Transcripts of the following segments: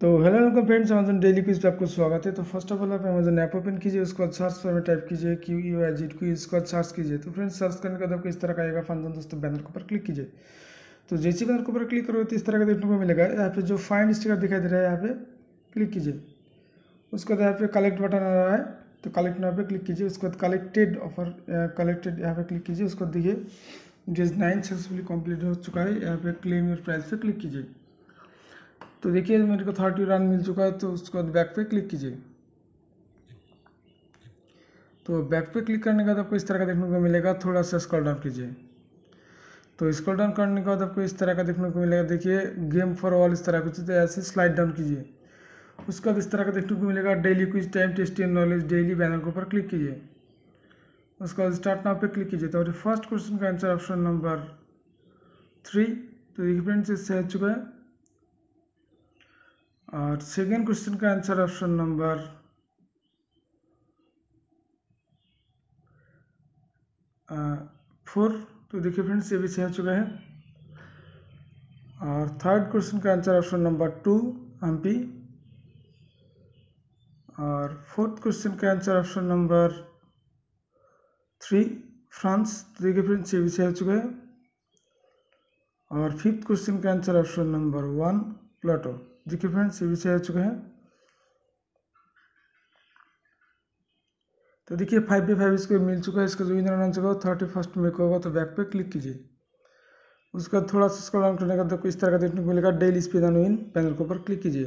तो hello welcome friends Amazon daily quiz पे आपको स्वागत है तो फर्स्ट ऑफ ऑल आप अमेजन ऐप ओपन कीजिए उसके बाद सर्च पर टाइप कीजिए Q U I G Q उसके बाद सर्च कीजिए तो फ्रेंड्स सर्च करने के बाद आपको इस तरह का आएगा फंक्शन दोस्तों बैनर के ऊपर क्लिक कीजिए तो जैसे बैनर के ऊपर क्लिक करोगे तो इस तरह का देखने को मिलेगा यहाँ पे जो फाइन स्टिकर दिखाई दे रहा है यहाँ पे क्लिक कीजिए उसके बाद यहाँ पे कलेक्ट बटन आ रहा है तो कलेक्ट यहाँ पे क्लिक कीजिए उसके बाद कलेक्टेड ऑफर कलेक्टेड यहाँ पे क्लिक कीजिए उसको देखिए जो नाइन सक्सेसफुली कम्प्लीट हो चुका है यहाँ पे क्लेम योर प्राइस पे क्लिक कीजिए तो देखिए मेरे को थर्टी रन मिल चुका है तो उसके बाद बैक पे क्लिक कीजिए तो बैक पे क्लिक करने के बाद आपको इस तरह का देखने को मिलेगा थोड़ा सा स्क्रॉल डाउन कीजिए तो स्क्रॉल डाउन करने के बाद आपको इस तरह का देखने को मिलेगा देखिए गेम फॉर ऑल इस तरह कुछ ऐसे स्लाइड डाउन कीजिए उसके बाद इस तरह का देखने को मिलेगा डेली कुछ time test and knowledge daily banner के ऊपर क्लिक कीजिए उसके बाद स्टार्ट नाउ पे क्लिक कीजिए तो फर्स्ट क्वेश्चन का आंसर ऑप्शन नंबर थ्री तो देखिए फ्रेंड्स इससे आ चुका है और सेकेंड क्वेश्चन का आंसर ऑप्शन नंबर फोर तो देखिए फ्रेंड्स ये भी सही हो चुका है और थर्ड क्वेश्चन का answer option number two P और फोर्थ क्वेश्चन का answer option number three France तो देखिए फ्रेंड्स ये भी सही हो चुका है और फिफ्थ क्वेश्चन का answer option number one Plato देखिए फ्रेंड्स ये विषय आ चुका है तो देखिए फाइव बी फाइव इसको मिल चुका है इसका जो इधर आना चुका थर्टी फर्स्ट में होगा तो बैक पे क्लिक कीजिए उसका थोड़ा सा स्क्रॉल डाउन करने का तो इस तरह का देखने को मिलेगा daily speed and in panel के ऊपर क्लिक कीजिए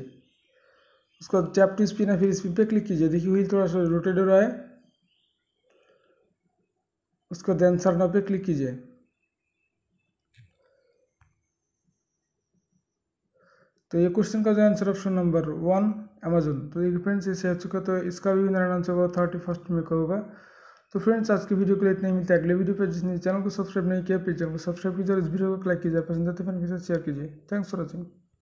उसका टैप टू स्पीड है फिर स्पीड पे क्लिक कीजिए देखिए वही थोड़ा सा रोटेड हो रहा है उसका देन सरना पे क्लिक कीजिए तो ये क्वेश्चन का जो answer option number one Amazon तो देखिए फ्रेंड्स इसे आ चुका तो इसका भी विनर आंसर होगा थर्टी फर्स्ट में का होगा तो फ्रेंड्स आज की वीडियो के लिए इतना ही मिलता है अगले वीडियो पर जिसने चैनल को सब्सक्राइब नहीं किया प्लीज चैनल को सब्सक्राइब कीजिए और इस वीडियो को लाइक कीजिए पसंद आते फैन के साथ शेयर कीजिए थैंक्स फॉर वॉचिंग